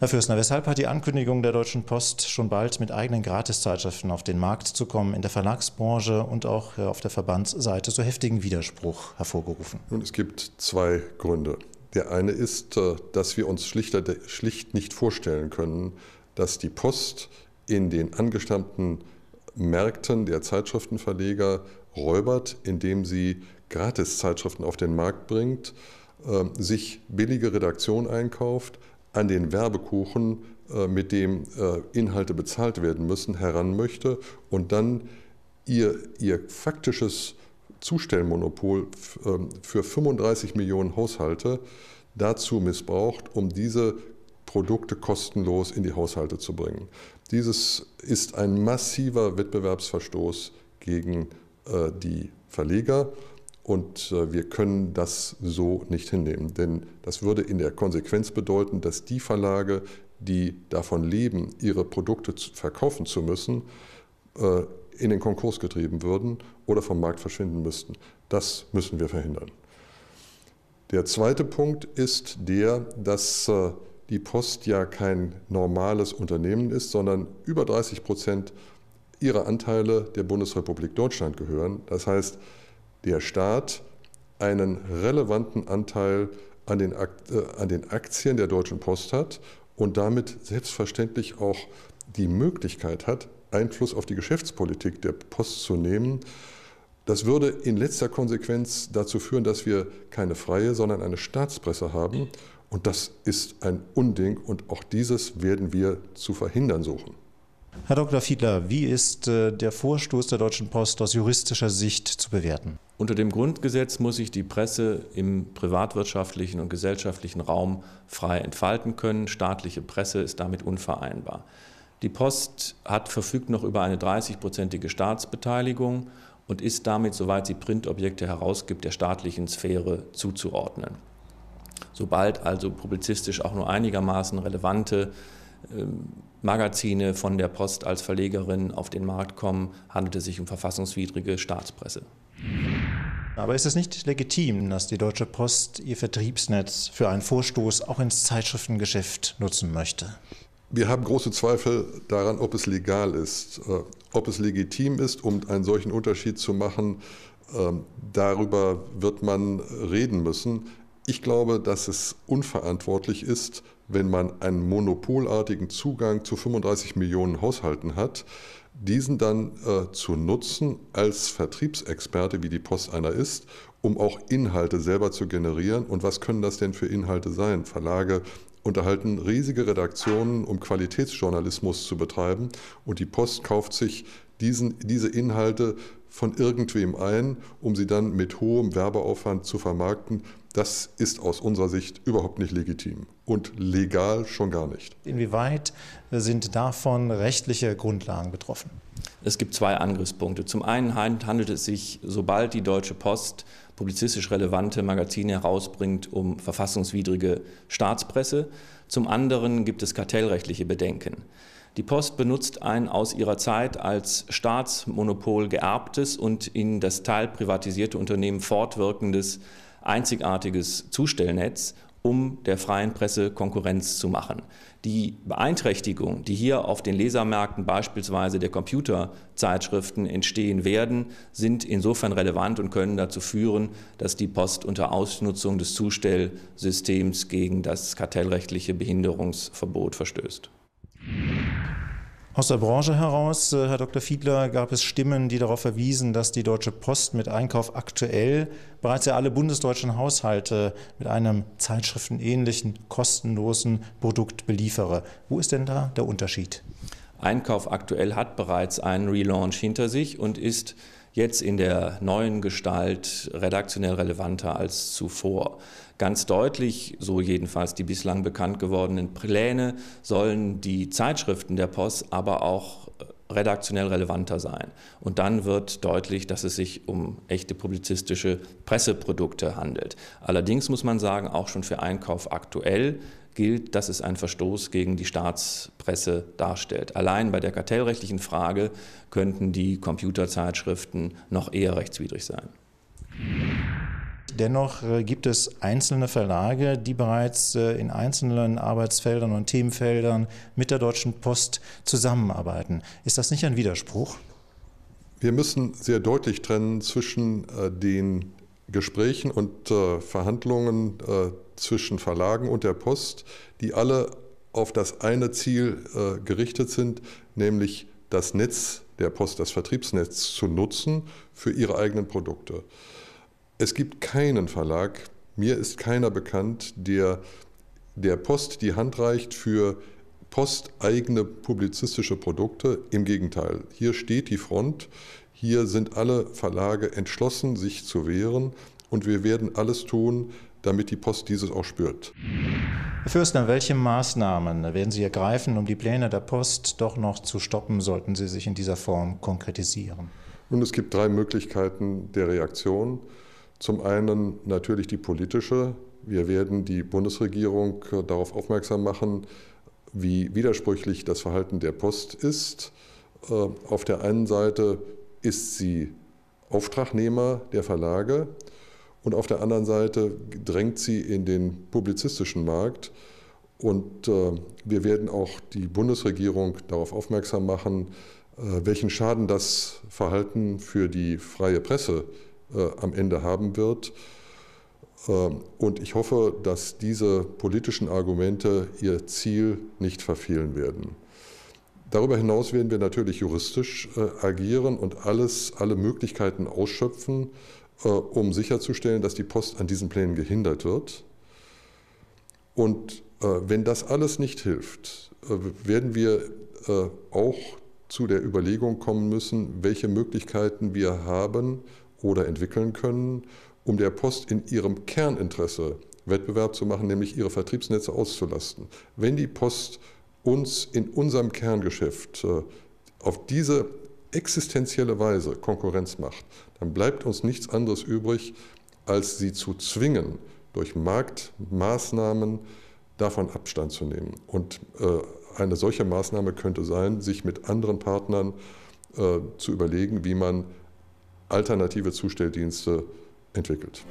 Herr Fürstner, weshalb hat die Ankündigung der Deutschen Post, schon bald mit eigenen Gratiszeitschriften auf den Markt zu kommen, in der Verlagsbranche und auch äh, auf der Verbandsseite so heftigen Widerspruch hervorgerufen? Nun, es gibt zwei Gründe. Der eine ist, äh, dass wir uns schlicht nicht vorstellen können, dass die Post in den angestammten Märkten der Zeitschriftenverleger räubert, indem sie Gratiszeitschriften auf den Markt bringt, äh, sich billige Redaktionen einkauft, an den Werbekuchen, äh, mit dem äh, Inhalte bezahlt werden müssen, heran möchte und dann ihr, ihr faktisches Zustellmonopol ähm, für 35 Millionen Haushalte dazu missbraucht, um diese Produkte kostenlos in die Haushalte zu bringen. Dieses ist ein massiver Wettbewerbsverstoß gegen äh, die Verleger. Und äh, wir können das so nicht hinnehmen, denn das würde in der Konsequenz bedeuten, dass die Verlage, die davon leben, ihre Produkte verkaufen zu müssen, äh, in den Konkurs getrieben würden oder vom Markt verschwinden müssten. Das müssen wir verhindern. Der zweite Punkt ist der, dass äh, die Post ja kein normales Unternehmen ist, sondern über 30 Prozent ihrer Anteile der Bundesrepublik Deutschland gehören. Das heißt, der Staat einen relevanten Anteil an den, äh, an den Aktien der Deutschen Post hat und damit selbstverständlich auch die Möglichkeit hat, Einfluss auf die Geschäftspolitik der Post zu nehmen. Das würde in letzter Konsequenz dazu führen, dass wir keine freie, sondern eine Staatspresse haben. Und das ist ein Unding und auch dieses werden wir zu verhindern suchen. Herr Dr. Fiedler, wie ist äh, der Vorstoß der Deutschen Post aus juristischer Sicht zu bewerten? Unter dem Grundgesetz muss sich die Presse im privatwirtschaftlichen und gesellschaftlichen Raum frei entfalten können. Staatliche Presse ist damit unvereinbar. Die Post hat verfügt noch über eine 30-prozentige Staatsbeteiligung und ist damit, soweit sie Printobjekte herausgibt, der staatlichen Sphäre zuzuordnen. Sobald also publizistisch auch nur einigermaßen relevante ähm, Magazine von der Post als Verlegerin auf den Markt kommen, handelt es sich um verfassungswidrige Staatspresse. Aber ist es nicht legitim, dass die Deutsche Post ihr Vertriebsnetz für einen Vorstoß auch ins Zeitschriftengeschäft nutzen möchte? Wir haben große Zweifel daran, ob es legal ist. Äh, ob es legitim ist, um einen solchen Unterschied zu machen, ähm, darüber wird man reden müssen. Ich glaube, dass es unverantwortlich ist, wenn man einen monopolartigen Zugang zu 35 Millionen Haushalten hat, diesen dann äh, zu nutzen als Vertriebsexperte, wie die Post einer ist, um auch Inhalte selber zu generieren. Und was können das denn für Inhalte sein? Verlage unterhalten riesige Redaktionen, um Qualitätsjournalismus zu betreiben. Und die Post kauft sich diesen, diese Inhalte von irgendwem ein, um sie dann mit hohem Werbeaufwand zu vermarkten. Das ist aus unserer Sicht überhaupt nicht legitim und legal schon gar nicht. Inwieweit sind davon rechtliche Grundlagen betroffen? Es gibt zwei Angriffspunkte. Zum einen handelt es sich, sobald die Deutsche Post publizistisch relevante Magazine herausbringt, um verfassungswidrige Staatspresse. Zum anderen gibt es kartellrechtliche Bedenken. Die Post benutzt ein aus ihrer Zeit als Staatsmonopol geerbtes und in das Teil privatisierte Unternehmen fortwirkendes einzigartiges Zustellnetz, um der freien Presse Konkurrenz zu machen. Die Beeinträchtigung, die hier auf den Lesermärkten beispielsweise der Computerzeitschriften entstehen werden, sind insofern relevant und können dazu führen, dass die Post unter Ausnutzung des Zustellsystems gegen das kartellrechtliche Behinderungsverbot verstößt. Aus der Branche heraus, äh, Herr Dr. Fiedler, gab es Stimmen, die darauf verwiesen, dass die Deutsche Post mit Einkauf aktuell bereits ja alle bundesdeutschen Haushalte mit einem zeitschriftenähnlichen, kostenlosen Produkt beliefere. Wo ist denn da der Unterschied? Einkauf aktuell hat bereits einen Relaunch hinter sich und ist jetzt in der neuen Gestalt redaktionell relevanter als zuvor. Ganz deutlich, so jedenfalls die bislang bekannt gewordenen Pläne, sollen die Zeitschriften der Post aber auch äh, redaktionell relevanter sein. Und dann wird deutlich, dass es sich um echte publizistische Presseprodukte handelt. Allerdings muss man sagen, auch schon für Einkauf aktuell gilt, dass es einen Verstoß gegen die Staatspresse darstellt. Allein bei der kartellrechtlichen Frage könnten die Computerzeitschriften noch eher rechtswidrig sein. Dennoch äh, gibt es einzelne Verlage, die bereits äh, in einzelnen Arbeitsfeldern und Themenfeldern mit der Deutschen Post zusammenarbeiten. Ist das nicht ein Widerspruch? Wir müssen sehr deutlich trennen zwischen äh, den Gesprächen und Verhandlungen zwischen Verlagen und der Post, die alle auf das eine Ziel gerichtet sind, nämlich das Netz der Post, das Vertriebsnetz zu nutzen für ihre eigenen Produkte. Es gibt keinen Verlag, mir ist keiner bekannt, der der Post die Hand reicht für posteigene publizistische Produkte. Im Gegenteil, hier steht die Front, hier sind alle Verlage entschlossen, sich zu wehren und wir werden alles tun, damit die Post dieses auch spürt. Herr Fürstner, welche Maßnahmen werden Sie ergreifen, um die Pläne der Post doch noch zu stoppen, sollten sie sich in dieser Form konkretisieren? Nun, es gibt drei Möglichkeiten der Reaktion. Zum einen natürlich die politische. Wir werden die Bundesregierung darauf aufmerksam machen, wie widersprüchlich das Verhalten der Post ist. Äh, auf der einen Seite ist sie Auftragnehmer der Verlage und auf der anderen Seite drängt sie in den publizistischen Markt. Und äh, wir werden auch die Bundesregierung darauf aufmerksam machen, äh, welchen Schaden das Verhalten für die freie Presse äh, äh, am Ende haben wird. Ähm, und ich hoffe, dass diese politischen Argumente ihr Ziel nicht verfehlen werden. Darüber hinaus werden wir natürlich juristisch äh, agieren und alles, alle Möglichkeiten ausschöpfen, äh, um sicherzustellen, dass die Post an diesen Plänen gehindert wird. Und wenn das alles nicht hilft, werden wir auch zu der Überlegung kommen müssen, welche Möglichkeiten wir haben, oder entwickeln können, um der Post in ihrem Kerninteresse Wettbewerb zu machen, nämlich ihre Vertriebsnetze auszulasten. Wenn die Post uns in unserem Kerngeschäft äh, auf diese existenzielle Weise Konkurrenz macht, dann bleibt uns nichts anderes übrig, als sie zu zwingen, durch Marktmaßnahmen davon Abstand zu nehmen. Und äh, eine solche Maßnahme könnte sein, sich mit anderen Partnern äh, zu überlegen, wie man alternative Zustelldienste entwickelt.